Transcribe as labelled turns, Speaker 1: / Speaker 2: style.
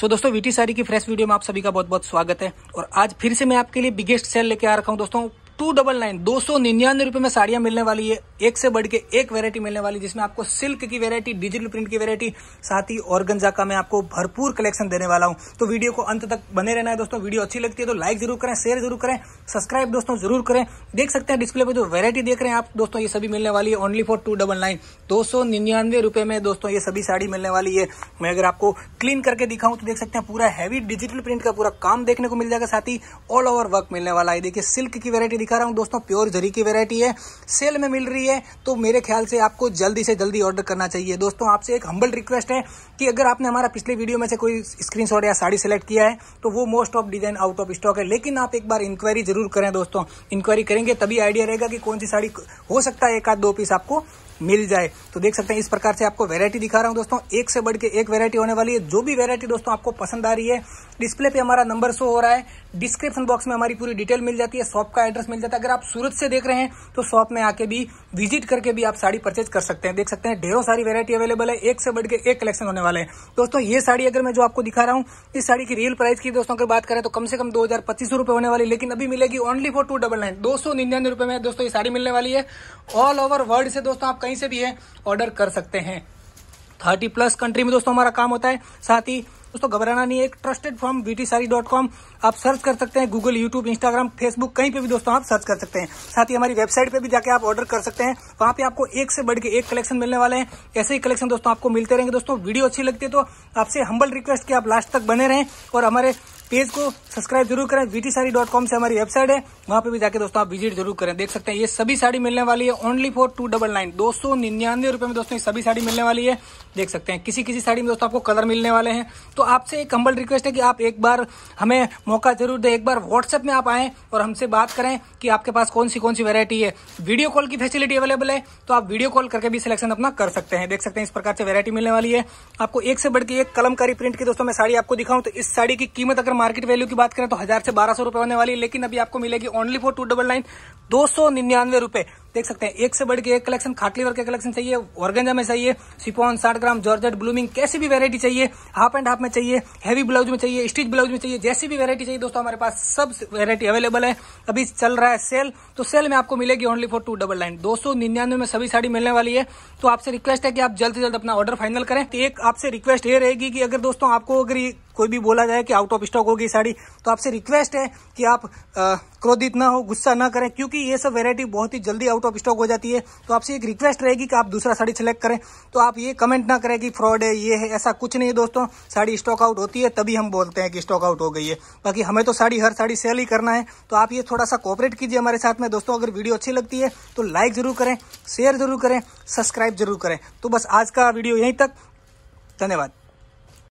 Speaker 1: सो so, दोस्तों VT सारी की फ्रेश वीडियो में आप सभी का बहुत बहुत स्वागत है और आज फिर से मैं आपके लिए बिगेस्ट सेल लेके आ रखा हूँ दोस्तों टू डबल नाइन दो सौ निन्यानवे रूपये में साड़ियां मिलने वाली है एक से बढ़ के एक वेरायटी मिलने वाली जिसमें आपको सिल्क की वेरायटी डिजिटल प्रिंट की वेरायटी साथ ही ऑर्गनजा का मैं आपको भरपूर कलेक्शन देने वाला हूँ तो वीडियो को अंत तक बने रहना है दोस्तों वीडियो अच्छी लगती है तो लाइक जरूर करें शेयर जरूर करें सब्सक्राइब दोस्तों जरूर करें देख सकते हैं डिस्प्ले पर जो वेरायटी देख रहे हैं आप दोस्तों ये सभी मिलने वाली है only for two double nine दो सौ निन्यानवे रुपये में दोस्तों ये सभी साड़ी मिलने वाली है मैं अगर आपको क्लीन करके दिखाऊं तो देख सकते हैं पूरा हैवी डिजिटल प्रिंट का पूरा काम देखने को मिल जाएगा साथ ही ऑल ओवर वर्क मिलने वाला है देखिए सिल्क की वेरायटी दिखा रहा हूँ दोस्तों प्योर जरी की वेरायटी है सेल में मिल रही है तो मेरे ख्याल से आपको जल्दी से जल्दी ऑर्डर करना चाहिए दोस्तों आपसे एक हम्बल रिक्वेस्ट है कि अगर आपने हमारा पिछले वीडियो में से कोई स्क्रीनशॉट या साड़ी सेलेक्ट किया है तो वो most of design out of stock है लेकिन आप एक बार इंक्वायरी जरूर करें दोस्तों इंक्वायरी करेंगे तभी आइडिया रहेगा कि कौन सी साड़ी हो सकता है एक आध दो पीस आपको मिल जाए तो देख सकते हैं इस प्रकार से आपको वेरायटी दिखा रहा हूँ दोस्तों एक से बढ़ के एक वेरायटी होने वाली है जो भी वेरायटी दोस्तों आपको पसंद आ रही है डिस्प्ले पे हमारा नंबर शो हो रहा है डिस्क्रिप्शन बॉक्स में हमारी पूरी डिटेल मिल जाती है शॉप का एड्रेस मिल जाता है अगर आप सूरत से देख रहे हैं तो शॉप में आके भी विजिट करके भी आप साड़ी परचेज कर सकते हैं देख सकते हैं ढेरों सारी वेरायटी अवेलेबल है एक से बढ़ के एक कलेक्शन होने वाले हैं दोस्तों ये साड़ी अगर मैं जो आपको दिखा रहा हूँ इस साड़ी की रियल प्राइस की दोस्तों अगर बात करें तो कम से कम दो हजार पच्चीस रुपए होने वाली लेकिन अभी मिलेगी only for two double nine दो सौ निन्यानवे रुपए में दोस्तों ये साड़ी मिलने वाली है ऑल ओवर वर्ल्ड से दोस्तों आप कहीं से भी है ऑर्डर कर सकते हैं थर्टी प्लस कंट्री में दोस्तों हमारा काम होता है साथ ही दोस्तों घबराना नहीं है एक ट्रस्टेड फॉर्म बी आप सर्च कर सकते हैं गूगल यूट्यूब इंस्टाग्राम फेसबुक कहीं पे भी दोस्तों आप सर्च कर सकते हैं साथ ही हमारी वेबसाइट पे भी जाके आप ऑर्डर कर सकते हैं वहां पे आपको एक से बढ़ के एक कलेक्शन मिलने वाले हैं ऐसे ही कलेक्शन दोस्तों आपको मिलते रहेंगे दोस्तों वीडियो अच्छी लगती है तो आपसे हम्बल रिक्वेस्ट की आप लास्ट तक बने रहें और हमारे पेज को सब्सक्राइब जरूर करें वीटी साड़ी डॉट कॉम से हमारी वेबसाइट है वहां पे भी जाके दोस्तों आप विजिट जरूर करें देख सकते हैं ये सभी साड़ी मिलने वाली है only for two double nine दो सौ निन्यानवे रुपए में दोस्तों ये सभी साड़ी मिलने वाली है देख सकते हैं किसी किसी साड़ी में दोस्तों आपको कलर मिलने वाले हैं तो आपसे एक हम्बल रिक्वेस्ट है कि आप एक बार हमें मौका जरूर दें एक बार व्हाट्सएप में आप आए और हमसे बात करें कि आपके पास कौन सी कौन सी वेरायटी है वीडियो कॉल की फैसिलिटी अवेलेबल है तो आप वीडियो कॉल करके भी सिलेक्शन अपना कर सकते हैं देख सकते हैं इस प्रकार से वेरायटी मिलने वाली है आपको एक से बढ़ के एक कलमकारी प्रिंट की दोस्तों में साड़ी आपको दिखाऊं तो इस साड़ी की कीमत अगर मार्केट वैल्यू की बात करें तो हजार से बारह सौ रुपए होने वाली है लेकिन अभी आपको मिलेगी only for two double nine दो सौ निन्यानवे रुपए देख सकते हैं एक से बढ़ के एक कलेक्शन खाटली वर्क के कलेक्शन चाहिए ऑर्गेंजा में चाहिए सिपोन साठ ग्राम जॉर्जेट ब्लूमिंग कैसी भी वेरायटी चाहिए हाफ एंड हाफ में चाहिए हैवी ब्लाउज में चाहिए स्टिच ब्लाउज में चाहिए जैसी भी वेरायटी चाहिए दोस्तों हमारे पास सब वेरायटी अवेलेबल है अभी चल रहा है सेल तो सेल में आपको मिलेगी only for two double nine दो सौ निन्यानवे में सभी साड़ी मिलने वाली है तो आपसे रिक्वेस्ट है कि आप जल्द से जल्द अपना ऑर्डर फाइनल करें तो एक आपसे रिक्वेस्ट ये रहेगी कि अगर दोस्तों आपको अगर कोई भी बोला जाए कि आउट ऑफ स्टॉक होगी साड़ी तो आपसे रिक्वेस्ट है कि आप क्रोधित ना हो गुस्सा ना करें क्योंकि ये सब वेरायटी बहुत ही जल्दी आउट ऑफ स्टॉक हो जाती है तो आपसे एक रिक्वेस्ट रहेगी कि आप दूसरा साड़ी सेलेक्ट करें तो आप ये कमेंट ना करें कि फ्रॉड है ये है ऐसा कुछ नहीं है दोस्तों साड़ी स्टॉक आउट होती है तभी हम बोलते हैं कि स्टॉक आउट हो गई है बाकी हमें तो साड़ी हर साड़ी सेल ही करना है तो आप ये थोड़ा सा कॉपरेट कीजिए हमारे साथ में दोस्तों अगर वीडियो अच्छी लगती है तो लाइक जरूर करें शेयर जरूर करें सब्सक्राइब जरूर करें तो बस आज का वीडियो यहीं तक धन्यवाद